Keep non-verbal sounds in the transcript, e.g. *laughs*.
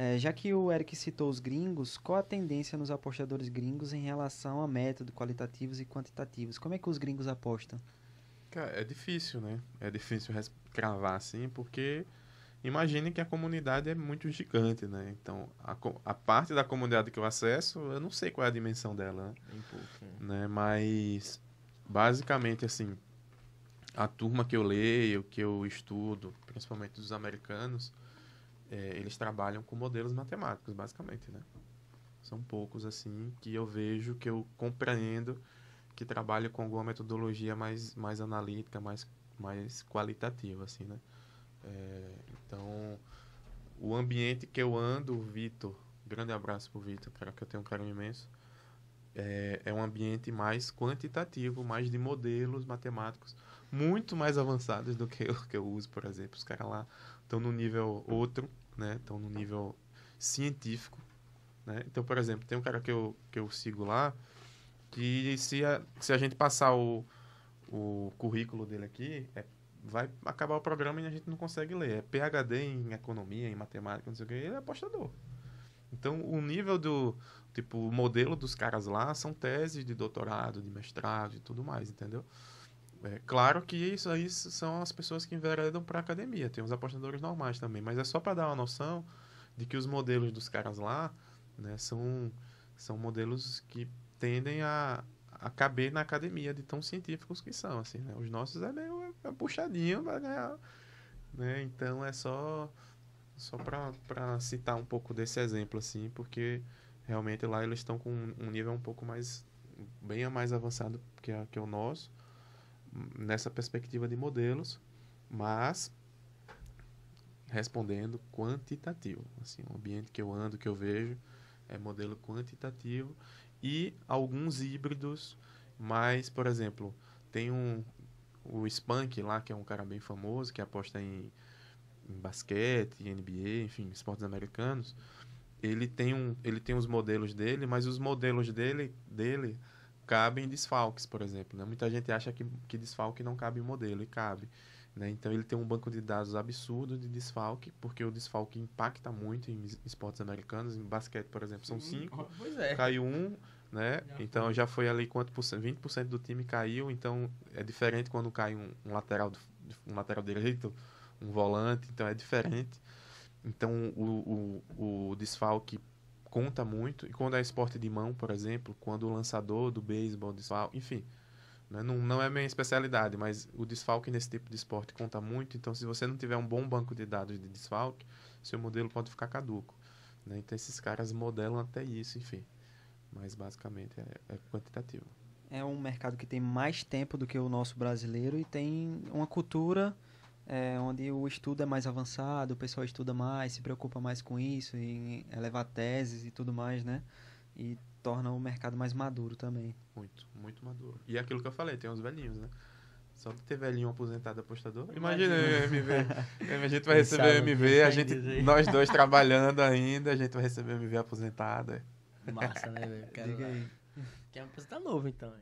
É, já que o Eric citou os gringos, qual a tendência nos apostadores gringos em relação a método, qualitativos e quantitativos? Como é que os gringos apostam? Cara, é difícil, né? É difícil cravar assim, porque imagine que a comunidade é muito gigante, né? Então, a, a, parte da comunidade que eu acesso, eu não sei qual é a dimensão dela, né? Um pouco, né? né? Mas, basicamente, assim, a turma que eu leio, que eu estudo, principalmente dos americanos, é, eles trabalham com modelos matemáticos, basicamente, né? São poucos, assim, que eu vejo, que eu compreendo, que trabalham com alguma metodologia mais, mais analítica, mais, mais qualitativa, assim, né? É, então, o ambiente que eu ando, o Vitor, grande abraço pro Vitor, cara, que eu tenho um carinho imenso, é, é um ambiente mais quantitativo, mais de modelos matemáticos muito mais avançados do que o que eu uso, por exemplo. Os caras lá estão no nível outro, né? Estão no nível científico, né? Então, por exemplo, tem um cara que eu, que eu sigo lá que se a, se a gente passar o, o currículo dele aqui, é, vai acabar o programa e a gente não consegue ler. É PHD em economia, em matemática, não sei o que. Ele é apostador. Então, o nível do. Tipo, o modelo dos caras lá são teses de doutorado, de mestrado e tudo mais, entendeu? É claro que isso aí são as pessoas que enveredam para academia, tem os apostadores normais também, mas é só para dar uma noção de que os modelos dos caras lá né, são, são modelos que tendem a, a caber na academia de tão científicos que são. Assim, né? Os nossos é meio é puxadinho para ganhar. Né? Então é só só para citar um pouco desse exemplo, assim, porque realmente lá eles estão com um nível um pouco mais, bem a mais avançado que, a, que o nosso, nessa perspectiva de modelos, mas respondendo quantitativo. Assim, o ambiente que eu ando, que eu vejo, é modelo quantitativo e alguns híbridos, mas, por exemplo, tem um, o Spunk lá, que é um cara bem famoso, que aposta em em basquete, NBA, enfim, esportes americanos, ele tem, um, ele tem os modelos dele, mas os modelos dele, dele cabem em desfalques, por exemplo. Né? Muita gente acha que, que desfalque não cabe em modelo, e cabe. Né? Então ele tem um banco de dados absurdo de desfalque, porque o desfalque impacta muito em esportes americanos. Em basquete, por exemplo, são cinco, é. caiu um, né? Então já foi ali quanto por cento? 20% do time caiu, então é diferente quando cai um, um lateral um lateral direito um volante, então é diferente. Então o, o, o desfalque conta muito. E quando é esporte de mão, por exemplo, quando o lançador do beisebol desfalque, enfim. Né? Não, não é minha especialidade, mas o desfalque nesse tipo de esporte conta muito. Então, se você não tiver um bom banco de dados de desfalque, seu modelo pode ficar caduco. Né? Então, esses caras modelam até isso, enfim. Mas, basicamente, é, é quantitativo. É um mercado que tem mais tempo do que o nosso brasileiro e tem uma cultura é, onde o estudo é mais avançado, o pessoal estuda mais, se preocupa mais com isso, em elevar teses e tudo mais, né? E torna o mercado mais maduro também. Muito, muito maduro. E é aquilo que eu falei, tem uns velhinhos, né? Só de ter velhinho aposentado apostador. Imagina, o MV. *laughs* A gente vai receber MV, a gente, nós dois *laughs* trabalhando ainda, a gente vai receber o MV aposentado. É. Massa, né, velho? *laughs* Diga lá. aí. aposentar novo, então.